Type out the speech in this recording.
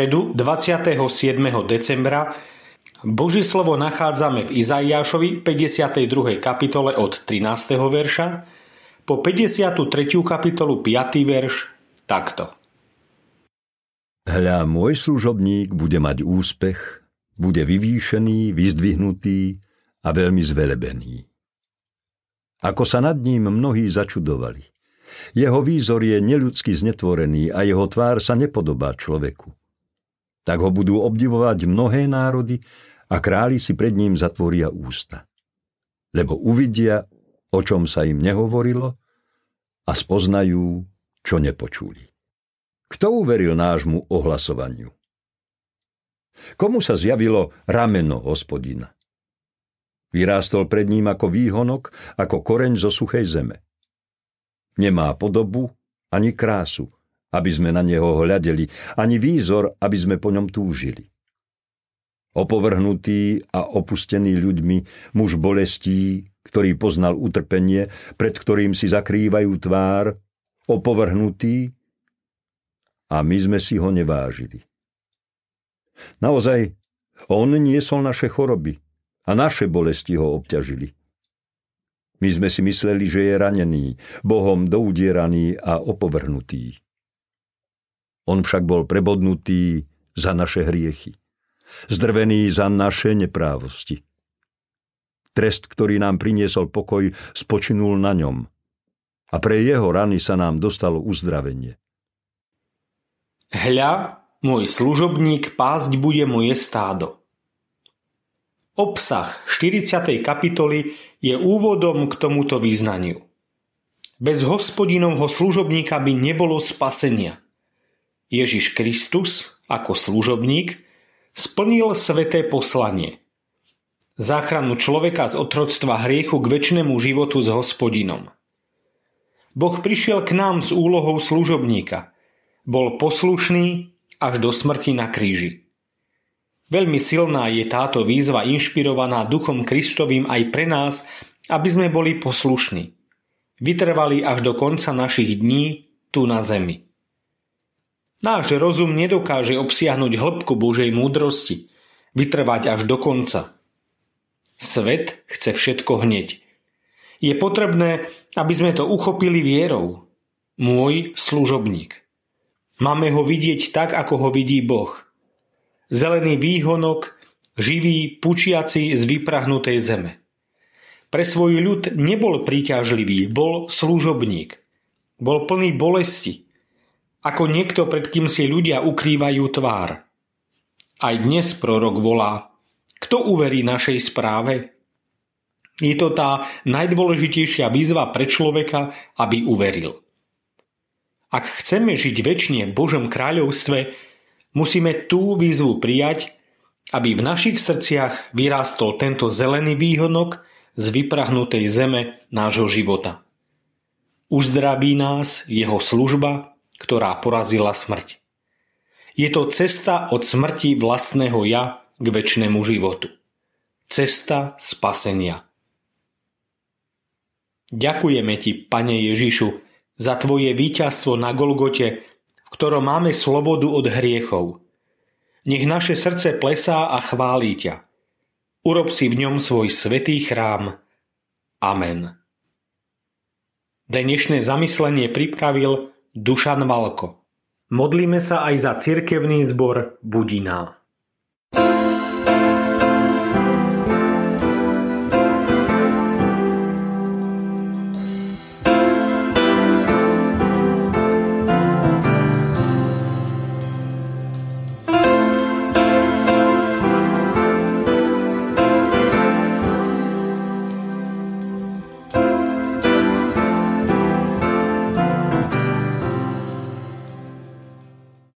stredu 27. decembra Boží slovo nachádzame v Izaiášovi 52. kapitole od 13. verša po 53. kapitolu 5. verš takto. Hľa, môj služobník bude mať úspech, bude vyvýšený, vyzdvihnutý a veľmi zvelebený. Ako sa nad ním mnohí začudovali. Jeho výzor je neľudsky znetvorený a jeho tvár sa nepodobá človeku tak ho budú obdivovať mnohé národy a králi si pred ním zatvoria ústa. Lebo uvidia, o čom sa im nehovorilo a spoznajú, čo nepočuli. Kto uveril nášmu ohlasovaniu? Komu sa zjavilo rameno hospodina? Vyrástol pred ním ako výhonok, ako koreň zo suchej zeme. Nemá podobu ani krásu, aby sme na neho hľadeli, ani výzor, aby sme po ňom túžili. Opovrhnutý a opustený ľuďmi, muž bolestí, ktorý poznal utrpenie, pred ktorým si zakrývajú tvár, opovrhnutý, a my sme si ho nevážili. Naozaj, on niesol naše choroby a naše bolesti ho obťažili. My sme si mysleli, že je ranený, Bohom doudieraný a opovrhnutý. On však bol prebodnutý za naše hriechy, zdrvený za naše neprávosti. Trest, ktorý nám priniesol pokoj, spočinul na ňom. A pre jeho rany sa nám dostalo uzdravenie. Hľa, môj služobník pásť bude moje stádo. Obsah 40. kapitoly je úvodom k tomuto význaniu. Bez hospodinovho služobníka by nebolo spasenia – Ježiš Kristus ako služobník splnil sveté poslanie. Záchranu človeka z otroctva hriechu k väčšnému životu s hospodinom. Boh prišiel k nám s úlohou služobníka. Bol poslušný až do smrti na kríži. Veľmi silná je táto výzva inšpirovaná Duchom Kristovým aj pre nás, aby sme boli poslušní. Vytrvali až do konca našich dní tu na zemi. Náš rozum nedokáže obsiahnuť hĺbku Božej múdrosti, vytrvať až do konca. Svet chce všetko hneď. Je potrebné, aby sme to uchopili vierou. Môj služobník. Máme ho vidieť tak, ako ho vidí Boh. Zelený výhonok, živý, pučiaci z vyprahnutej zeme. Pre svoj ľud nebol príťažlivý, bol služobník. Bol plný bolesti, ako niekto, pred kým si ľudia ukrývajú tvár. Aj dnes prorok volá, kto uverí našej správe? Je to tá najdôležitejšia výzva pre človeka, aby uveril. Ak chceme žiť väčšine v Božom kráľovstve, musíme tú výzvu prijať, aby v našich srdciach vyrástol tento zelený výhonok z vyprahnutej zeme nášho života. Uzdraví nás jeho služba ktorá porazila smrť. Je to cesta od smrti vlastného ja k väčšnému životu. Cesta spasenia. Ďakujeme ti, Pane Ježišu, za tvoje víťazstvo na Golgote, v ktorom máme slobodu od hriechov. Nech naše srdce plesá a chválí ťa. Urob si v ňom svoj svetý chrám. Amen. Dnešné zamyslenie pripravil Dušan Valko. Modlíme sa aj za cirkevný zbor Budiná.